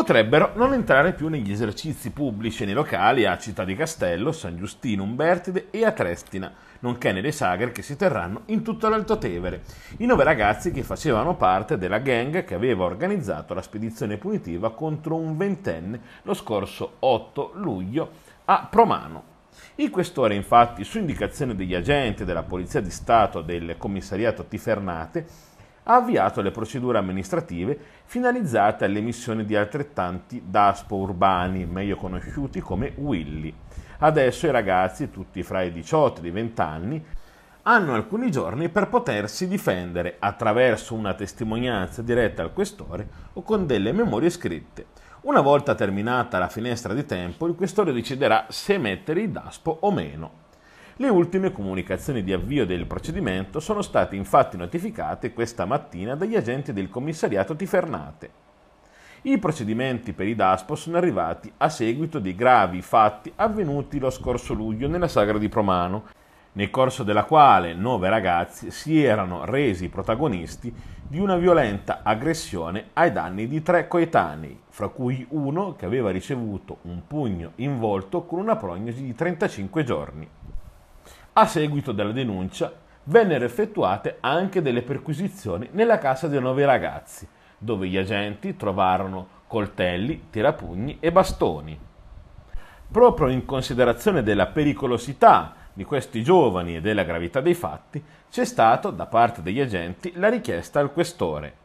potrebbero non entrare più negli esercizi pubblici nei locali a Città di Castello, San Giustino, Umbertide e a Trestina, nonché nelle sagre che si terranno in tutto l'Alto Tevere. I nove ragazzi che facevano parte della gang che aveva organizzato la spedizione punitiva contro un ventenne lo scorso 8 luglio a Promano. Il questore, infatti, su indicazione degli agenti della Polizia di Stato del commissariato Tifernate, ha avviato le procedure amministrative finalizzate all'emissione di altrettanti DASPO urbani, meglio conosciuti come Willy. Adesso i ragazzi, tutti fra i 18 e i 20 anni, hanno alcuni giorni per potersi difendere attraverso una testimonianza diretta al questore o con delle memorie scritte. Una volta terminata la finestra di tempo, il questore deciderà se mettere i DASPO o meno. Le ultime comunicazioni di avvio del procedimento sono state infatti notificate questa mattina dagli agenti del commissariato Tifernate. I procedimenti per i DASPO sono arrivati a seguito di gravi fatti avvenuti lo scorso luglio nella sagra di Promano, nel corso della quale nove ragazzi si erano resi protagonisti di una violenta aggressione ai danni di tre coetanei, fra cui uno che aveva ricevuto un pugno in volto con una prognosi di 35 giorni. A seguito della denuncia vennero effettuate anche delle perquisizioni nella casa dei nove ragazzi, dove gli agenti trovarono coltelli, tirapugni e bastoni. Proprio in considerazione della pericolosità di questi giovani e della gravità dei fatti, c'è stata da parte degli agenti la richiesta al questore